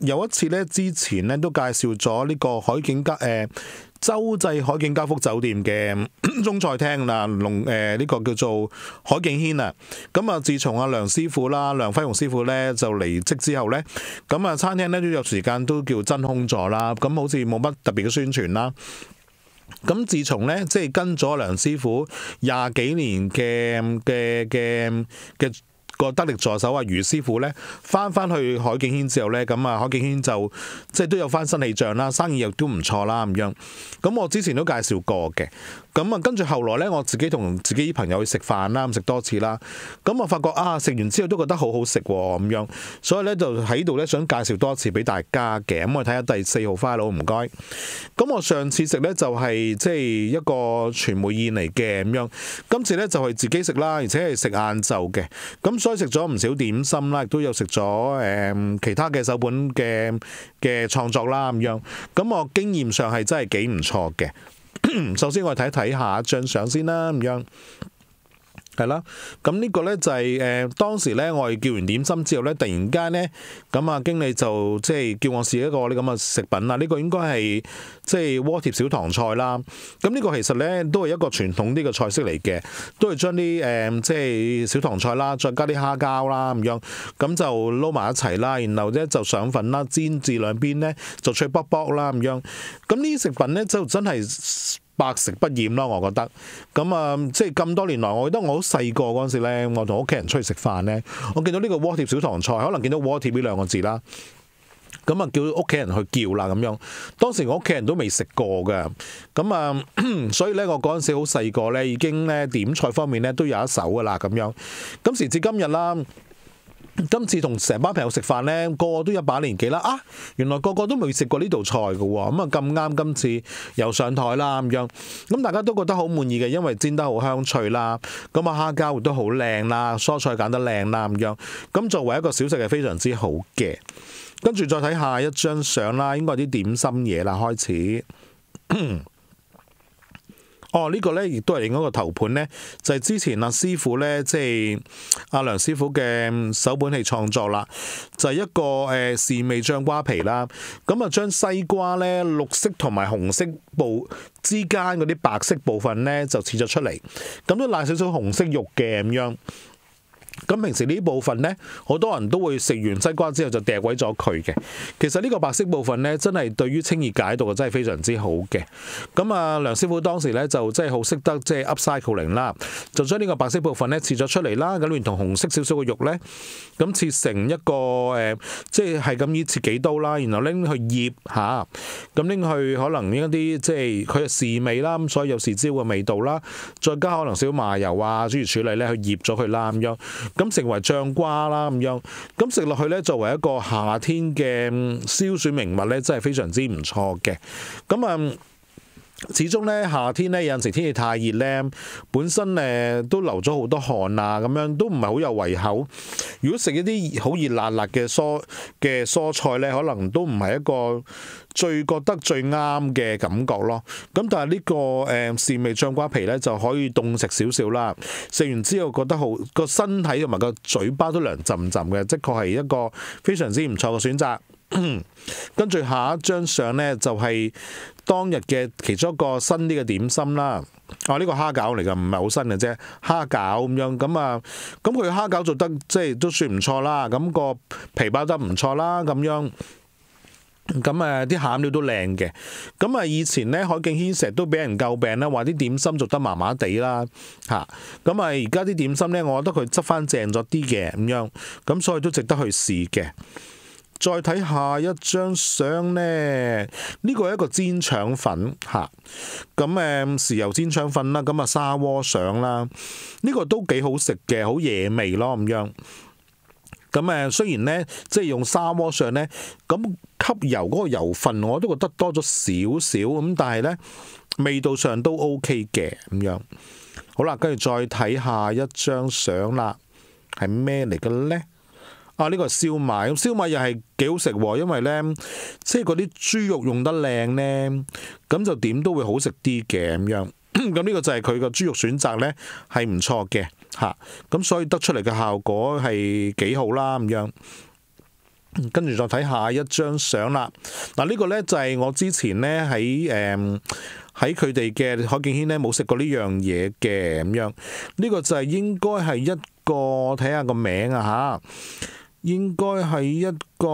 有一次咧，之前咧都介紹咗呢個海景加誒洲際海景家福酒店嘅 中菜廳啦，龙诶呢個叫做海景軒啊。咁啊，自從阿梁師傅啦、梁輝雄師傅咧就離職之後咧，咁啊餐廳咧都有時間都叫真空座啦，咁好似冇乜特別嘅宣傳啦。咁自從咧，即係跟咗梁師傅廿幾年嘅嘅嘅。個得力助手啊，余師傅咧，翻翻去海景軒之後咧，咁啊，海景軒就即係都有翻新氣象啦，生意又都唔錯啦，咁樣。咁我之前都介紹過嘅。咁啊，跟住後來咧，我自己同自己啲朋友去食飯啦，食多次啦，咁我發覺啊，食完之後都覺得好好食喎，咁樣，所以咧就喺度咧想介紹多次俾大家嘅，咁我睇下第四號花佬唔該。咁我上次食咧就係即係一個傳媒宴嚟嘅咁樣，今次咧就係自己食啦，而且係食晏晝嘅，咁所以食咗唔少點心啦，亦都有食咗誒其他嘅手本嘅嘅創作啦，咁樣，咁我經驗上係真係幾唔錯嘅。首先我睇睇下张相先啦，咁样。係啦，咁呢個呢就係誒當時呢我哋叫完點心之後呢，突然間呢，咁啊經理就即係叫我試一個呢咁嘅食品啦。呢個應該係即係锅貼小糖菜啦。咁呢個其實呢都係一個傳統啲嘅菜式嚟嘅，都係將啲诶即係小糖菜啦，再加啲蝦膠啦咁樣，咁就撈埋一齊啦，然後呢就上粉啦，煎至兩邊呢就脆卜卜啦咁樣。咁呢啲食品呢就真係～百食不厭啦，我覺得咁啊，即系咁多年來，我記得我好細個嗰陣時咧，我同屋企人出去食飯咧，我見到呢個鍋貼小糖菜，可能見到鍋貼呢兩個字啦，咁啊叫屋企人去叫啦咁樣。當時我屋企人都未食過嘅，咁啊，所以咧我嗰陣時好細個咧，已經咧點菜方面咧都有一手噶啦咁樣。咁時至今日啦。今次同成班朋友食飯呢，個個都一把年紀啦，啊，原來個個都未食過呢道菜嘅喎，咁啊咁啱今次又上台啦咁樣，咁大家都覺得好滿意嘅，因為煎得好香脆啦，咁啊蝦膠都好靚啦，蔬菜揀得靚啦咁樣，咁作為一個小食係非常之好嘅，跟住再睇下一張相啦，應該啲點心嘢啦開始。哦，呢個咧亦都係另一個頭盤咧，就係之前阿師傅咧，即係阿梁師傅嘅手本嚟創作啦，就係一個誒，豉味將瓜皮啦，咁啊將西瓜咧，綠色同埋紅色部之間嗰啲白色部分咧，就切咗出嚟，咁都帶少少紅色肉嘅咁樣。咁平時呢部分呢，好多人都會食完西瓜之後就掟鬼咗佢嘅。其實呢個白色部分呢，真係對於清熱解毒真係非常之好嘅。咁啊，梁師傅當時呢，就真係好識得即係 upcycling 啦，就將呢個白色部分呢切咗出嚟啦，咁連同紅色少少嘅肉呢，咁切成一個誒，即係係咁易切幾刀啦，然後拎去醃下，咁拎去可能一啲即係佢嘅豉味啦，咁所以有豉椒嘅味道啦，再加可能少麻油啊諸如處理呢，去醃咗佢啦咁樣。咁成為醬瓜啦咁樣，咁食落去咧，作為一個夏天嘅消暑名物咧，真係非常之唔錯嘅。咁啊，始終咧夏天咧有陣時天氣太熱咧，本身誒都流咗好多汗啊，咁樣都唔係好有胃口。如果食一啲好熱辣辣嘅蔬嘅蔬菜咧，可能都唔係一個最覺得最啱嘅感覺咯。咁但係呢個誒豉味醬瓜皮咧就可以凍食少少啦。食完之後覺得好個身體同埋個嘴巴都涼浸浸嘅，的確係一個非常之唔錯嘅選擇。跟住下一張相咧，就係當日嘅其中一個新啲嘅點心啦。啊，呢個蝦餃嚟嘅唔係好新嘅啫。蝦餃咁樣咁啊，咁佢蝦餃做得即係都算唔錯啦。咁個皮包得唔錯啦，咁樣咁誒啲餡料都靚嘅。咁啊，以前呢，海景軒成日都俾人救病啦，話啲點心做得麻麻地啦嚇。咁啊，而家啲點心呢，我覺得佢執翻正咗啲嘅咁樣，咁所以都值得去試嘅。再睇下一張相呢，呢個係一個煎腸粉嚇，咁誒豉油煎腸粉啦，咁啊砂鍋上啦，呢個都幾好食嘅，好野味咯咁樣。咁誒雖然呢，即係用砂鍋上呢，咁吸油嗰個油份我都覺得多咗少少咁，但係呢，味道上都 OK 嘅咁樣。好啦，跟住再睇下一張相啦，係咩嚟嘅咧？啊！呢個燒賣咁燒賣又係幾好食喎，因為咧即係嗰啲豬肉用得靚咧，咁就點都會好食啲嘅咁樣。咁呢個就係佢個豬肉選擇咧係唔錯嘅嚇，咁所以得出嚟嘅效果係幾好啦咁樣。跟住再睇下一張相啦。嗱，呢個咧就係我之前咧喺誒喺佢哋嘅海景軒咧冇食過呢樣嘢嘅咁樣。呢個就係應該係一個睇下個名啊嚇。應該係一個，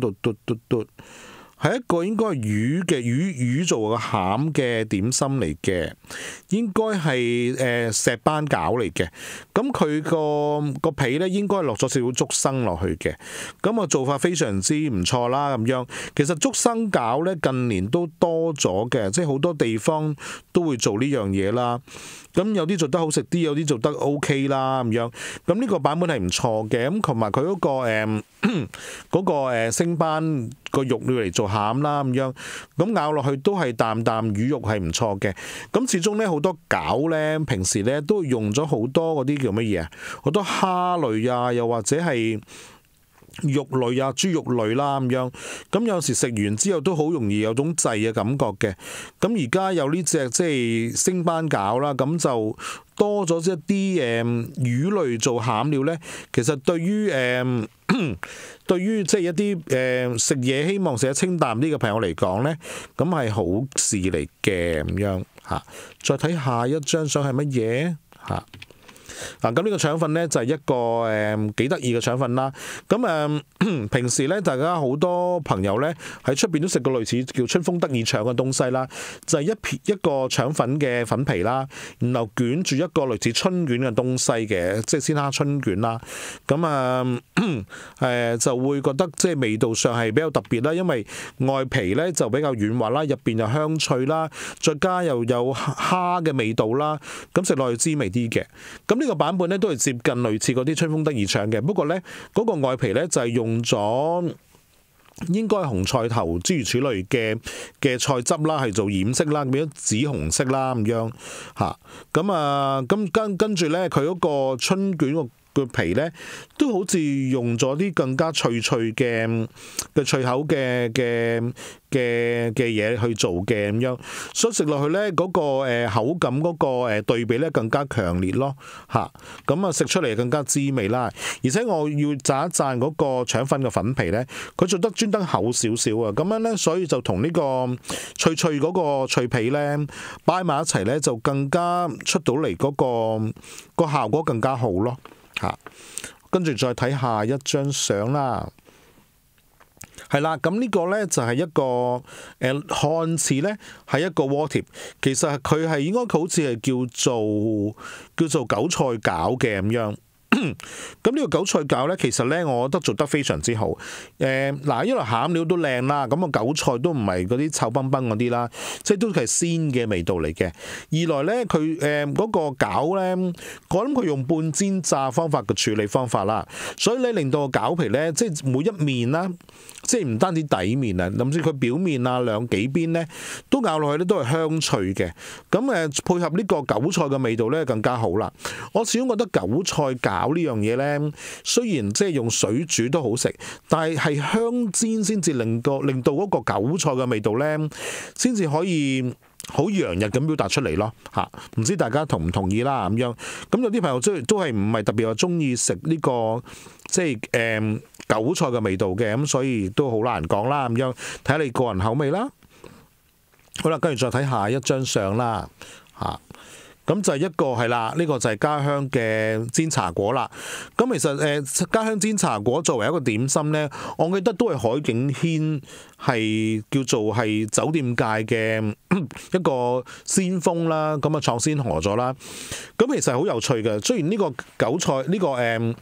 嘟嘟嘟嘟，係一個應該係魚嘅魚魚做個餡嘅點心嚟嘅，應該係誒石斑餃嚟嘅。咁佢個個皮咧應該係落咗少少竹笙落去嘅。咁啊做法非常之唔錯啦咁樣。其實竹笙餃咧近年都多咗嘅，即係好多地方都會做呢樣嘢啦。咁有啲做得好食啲，有啲做得 O.K. 啦咁樣。咁呢個版本係唔錯嘅，咁同埋佢嗰個誒 嗰個星斑個肉嚟做餡啦咁樣。咁咬落去都係啖啖魚肉係唔錯嘅。咁始終呢，好多餃呢，平時呢都用咗好多嗰啲叫乜嘢？好多蝦類啊，又或者係。肉類啊，豬肉類啦咁樣，咁有時食完之後都好容易有種滯嘅感覺嘅。咁而家有呢只即係星斑餃啦，咁就多咗一啲誒魚類做餡料咧。其實對於誒 對於即係一啲誒食嘢希望食得清淡啲嘅朋友嚟講咧，咁係好事嚟嘅咁樣嚇。再睇下一張相係乜嘢嚇？嗱，咁呢個腸粉咧就係一個誒幾得意嘅腸粉啦。咁誒，平時咧大家好多朋友咧喺出面都食過類似叫春風得意腸嘅東西啦，就係一片一個腸粉嘅粉皮啦，然後卷住一個類似春卷嘅東西嘅，即係鮮蝦春卷啦。咁啊誒 就會覺得即係味道上係比較特別啦，因為外皮咧就比較軟滑啦，入面又香脆啦，再加又有蝦嘅味道啦，咁食落去滋味啲嘅。咁呢個。版本咧都系接近類似嗰啲春風得意唱嘅，不過咧嗰個外皮咧就係用咗應該紅菜頭諸如此類嘅嘅菜汁啦，係做染色啦，變咗紫紅色啦咁樣嚇。咁啊，咁跟跟住咧，佢嗰個春卷。個皮咧都好似用咗啲更加脆脆嘅嘅脆口嘅嘅嘅嘅嘢去做嘅咁樣，所以食落去咧嗰個口感嗰個誒對比咧更加強烈咯嚇。咁啊食出嚟更加滋味啦，而且我要炸一贊嗰個腸粉嘅粉皮咧，佢做得專登厚少少啊。咁樣咧，所以就同呢個脆脆嗰個脆皮咧擺埋一齊咧，就更加出到嚟嗰個個效果更加好咯。嚇，跟住再睇下一张相啦，系啦，咁呢個咧就係一個誒漢字咧，係一個鍋貼，其實佢係應該佢好似係叫做叫做韭菜餃嘅咁樣。咁呢个韭菜饺呢，其实呢，我觉得做得非常之好。诶，嗱，一来馅料都靓啦，咁啊韭菜都唔系嗰啲臭崩崩嗰啲啦，即系都系鲜嘅味道嚟嘅。二来呢，佢诶嗰个饺呢，我谂佢用半煎炸方法嘅处理方法啦，所以呢，令到个饺皮呢，即系每一面啦，即系唔单止底面啊，甚至佢表面啊两几边呢，都咬落去呢，都系香脆嘅。咁诶配合呢个韭菜嘅味道呢，更加好啦。我始终觉得韭菜饺。呢樣嘢呢，雖然即係用水煮都好食，但係係香煎先至令個令到嗰個韭菜嘅味道呢，先至可以好洋溢咁表達出嚟咯嚇。唔知大家同唔同意啦咁樣？咁有啲朋友即都係唔係特別話中意食呢個即係誒韭菜嘅味道嘅咁，所以都好難講啦咁樣，睇下你個人口味啦。好啦，跟住再睇下一張相啦嚇。咁就係一個係啦，呢個就係家鄉嘅煎茶果啦。咁其實誒家鄉煎茶果作為一個點心呢，我記得都係海景軒係叫做係酒店界嘅一個先鋒啦。咁啊創先河咗啦。咁其實好有趣嘅，雖然呢個韭菜呢個誒呢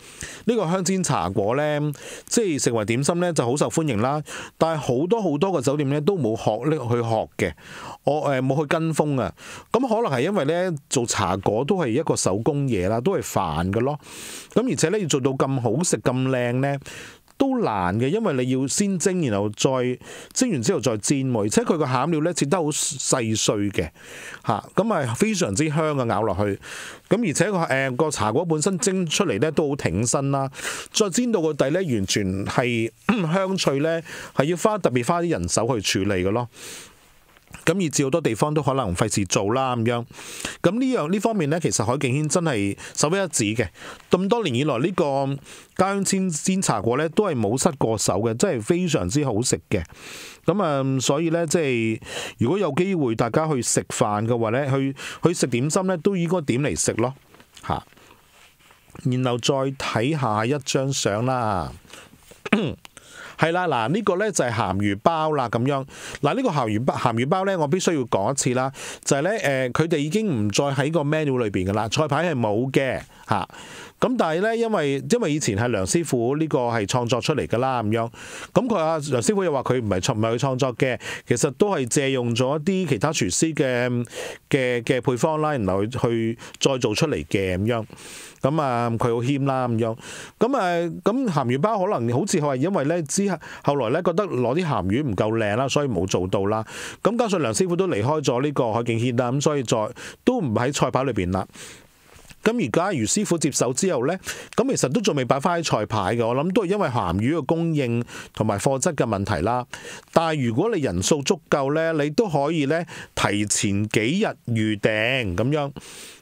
個香煎茶果呢，即係成為點心呢就好受歡迎啦。但係好多好多個酒店呢都冇學呢去學嘅，我誒冇去跟風啊。咁可能係因為呢。做茶果都係一個手工嘢啦，都係煩嘅咯。咁而且咧要做到咁好食、咁靚咧，都難嘅，因為你要先蒸，然後再蒸完之後再煎喎。而且佢個餡料咧切得好細碎嘅，嚇咁啊非常之香嘅咬落去。咁而且個誒個茶果本身蒸出嚟咧都好挺身啦，再煎到個底咧完全係香脆咧，係要花特別花啲人手去處理嘅咯。咁以至好多地方都可能費事做啦咁樣，咁呢樣呢方面呢，其實海景軒真係首尾一指嘅。咁多年以來，呢個家鄉先先查過呢，都係冇失過手嘅，真係非常之好食嘅。咁啊，所以呢，即係如果有機會大家去食飯嘅話呢，去去食點心呢，都應該點嚟食咯嚇。然後再睇下一張相啦。係啦，嗱呢個咧就係鹹魚包啦，咁樣嗱呢個鹹魚包鹹魚包咧，我必須要講一次啦，就係咧誒佢哋已經唔再喺個 menu 裏邊噶啦，菜牌係冇嘅。啊，咁但系咧，因为因为以前系梁师傅呢个系创作出嚟噶啦，咁样，咁佢阿梁师傅又话佢唔系创唔系佢创作嘅，其实都系借用咗一啲其他厨师嘅嘅嘅配方啦，然后去去再做出嚟嘅咁样，咁啊佢好谦啦咁样，咁啊咁咸鱼包可能好似系因为咧之后来咧觉得攞啲咸鱼唔够靓啦，所以冇做到啦，咁加上梁师傅都离开咗呢个海景轩啦，咁所以再都唔喺菜牌里边啦。咁而家余師傅接手之後呢，咁其實都仲未擺翻喺菜牌嘅。我諗都係因為鹹魚嘅供應同埋貨質嘅問題啦。但係如果你人數足夠呢，你都可以呢提前幾日預訂咁樣。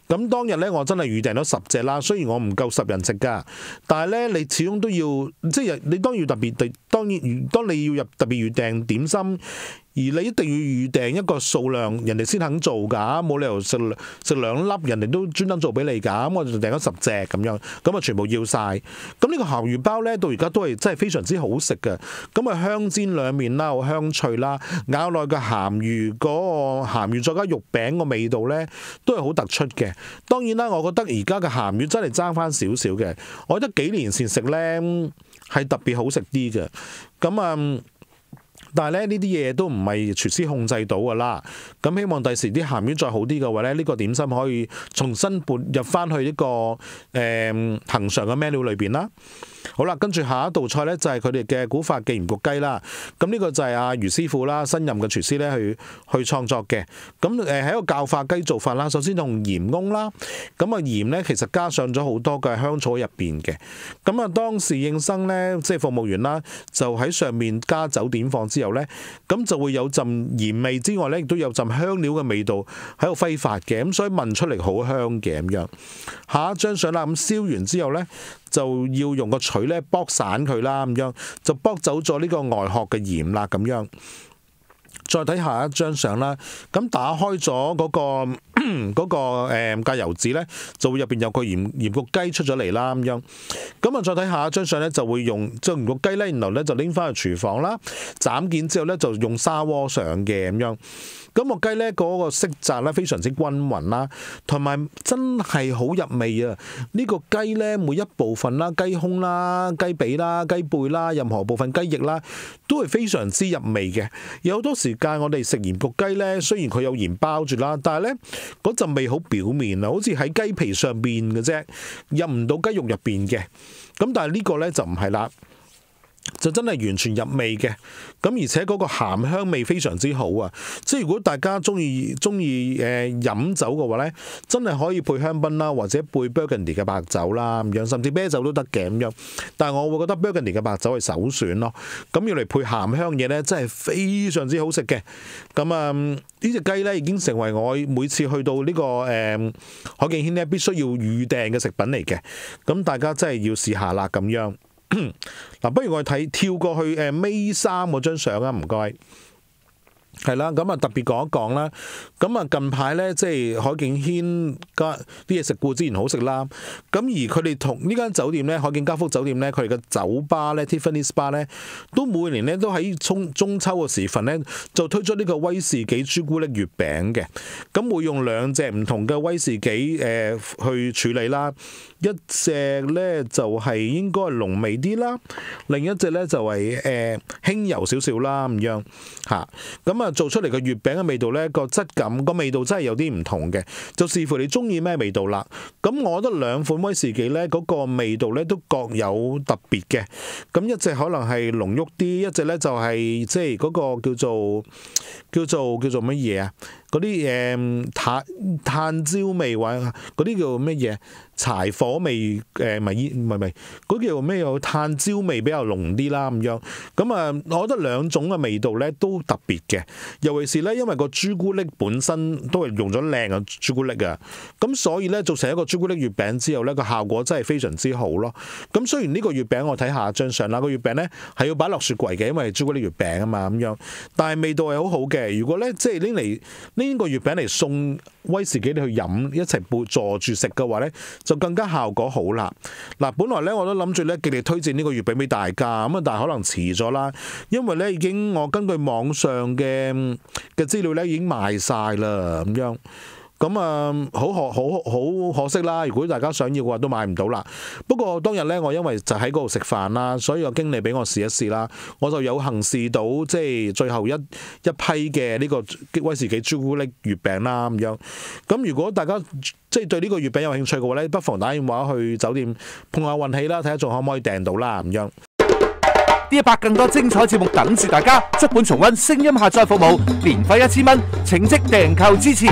咁當日呢，我真係預訂咗十隻啦。雖然我唔夠十人食㗎，但係咧你始終都要即係你當然特別，當然當你要入特別預訂點心。而你一定要預訂一個數量，人哋先肯做㗎，冇理由食食兩粒，人哋都專登做俾你㗎。咁我就訂咗十隻咁樣，咁啊全部要晒。咁呢個鹹魚包呢，到而家都係真係非常之好食嘅。咁啊香煎兩面啦，好香脆啦，咬落嘅鹹魚嗰個鹹魚，再加肉餅個味道呢，都係好突出嘅。當然啦，我覺得而家嘅鹹魚真係爭翻少少嘅。我覺得幾年前食呢，係特別好食啲嘅。咁啊～但係咧，呢啲嘢都唔係廚師控制到噶啦。咁希望第時啲鹹魚再好啲嘅話咧，呢個點心可以重新撥入翻去一個誒恆常嘅 menu 裏邊啦。好啦，跟住下一道菜咧，就係佢哋嘅古法忌廉焗雞啦。咁呢個就係阿余師傅啦，新任嘅廚師咧去去創作嘅。咁诶喺個教化雞做法啦，首先用鹽翁啦。咁啊鹽咧，其實加上咗好多嘅香草入边嘅。咁啊，當侍應生咧，即係服務員啦，就喺上面加酒點放之後咧，咁就會有浸鹽味之外咧，亦都有浸香料嘅味道喺度揮發嘅。咁所以聞出嚟好香嘅咁樣。下一張相啦，咁燒完之後咧。就要用個錘咧，剝散佢啦，咁樣就剝走咗呢個外殼嘅鹽啦，咁樣。再睇下一張相啦，咁打開咗嗰個 嗰個誒格油紙咧，就會入邊有個鹽鹽焗雞出咗嚟啦咁樣。咁啊，再睇下一張相咧，就會用将鹽焗雞咧，然後咧就拎翻去廚房啦，斬件之後咧就用砂鍋上嘅咁樣。咁個雞咧嗰個色澤咧非常之均勻啦，同埋真係好入味啊！呢個雞咧每一部分啦，雞胸啦、雞髀啦、雞背啦，任何部分雞翼啦，都係非常之入味嘅。有好多時。我哋食鹽焗雞咧，雖然佢有鹽包住啦，但係咧嗰陣味好表面啊，好似喺雞皮上面嘅啫，入唔到雞肉入面嘅。咁但係呢個咧就唔係啦。就真係完全入味嘅，咁而且嗰個鹹香味非常之好啊！即如果大家中意中意誒飲酒嘅話咧，真係可以配香檳啦，或者配 Burgundy 嘅白酒啦咁樣，甚至啤酒都得嘅咁樣。但係我會覺得 Burgundy 嘅白酒係首選咯。咁要嚟配鹹香嘢咧，真係非常之好食嘅。咁啊，呢只雞咧已經成為我每次去到呢個誒海景軒咧必須要預訂嘅食品嚟嘅。咁大家真係要試下啦咁樣。嗱，不如我睇跳过去，诶 May 三嗰张相啊，唔该。系啦，咁啊特别讲一讲啦。咁啊近排咧，即系海景轩家啲嘢食固然好食啦。咁而佢哋同呢间酒店咧，海景家福酒店咧，佢哋嘅酒吧咧，Tiffany Spa 咧，都每年咧都喺中中秋嘅时份咧，就推出呢个威士忌朱古力月饼嘅。咁会用两只唔同嘅威士忌诶去处理啦。一只咧就系、应该係浓味啲啦，另一只咧就系诶轻柔少少啦咁样吓，咁啊～做出嚟嘅月餅嘅味道咧，個質感個味道真係有啲唔同嘅，就視乎你中意咩味道啦。咁我覺得兩款威士忌咧，嗰個味道咧都各有特別嘅。咁一隻可能係濃郁啲，一隻咧就係即係嗰個叫做叫做叫做乜嘢啊？嗰啲誒炭炭焦味或者嗰啲叫咩嘢柴火味誒咪煙咪咪嗰叫咩有炭焦味比較濃啲啦咁樣咁啊，我覺得兩種嘅味道咧都特別嘅，尤其是咧，因為個朱古力本身都係用咗靚嘅朱古力啊，咁所以咧做成一個朱古力月餅之後咧個效果真係非常之好咯。咁雖然呢個月餅我睇下張相啦，個月餅咧係要擺落雪櫃嘅，因為朱古力月餅啊嘛咁樣，但係味道係好好嘅。如果咧即係拎嚟。呢個月餅嚟送威士忌你去飲，一齊坐住食嘅話咧，就更加效果好啦。嗱，本來咧我都諗住咧，極力推薦呢個月餅俾大家，咁啊，但係可能遲咗啦，因為咧已經我根據網上嘅嘅資料咧已經賣晒啦，咁樣。咁啊，好可好好可惜啦！如果大家想要嘅话，都買唔到啦。不過當日呢，我因為就喺嗰度食飯啦，所以個經理俾我試一試啦，我就有幸試到即係最後一一批嘅呢個威士忌朱古力月餅啦。咁樣咁，如果大家即係對呢個月餅有興趣嘅話呢，不妨打電話去酒店碰下運氣啦，睇下仲可唔可以訂到啦。咁樣呢一百更多精彩節目等住大家。足本重温、聲音下載服務，年費一千蚊，請即訂購支持。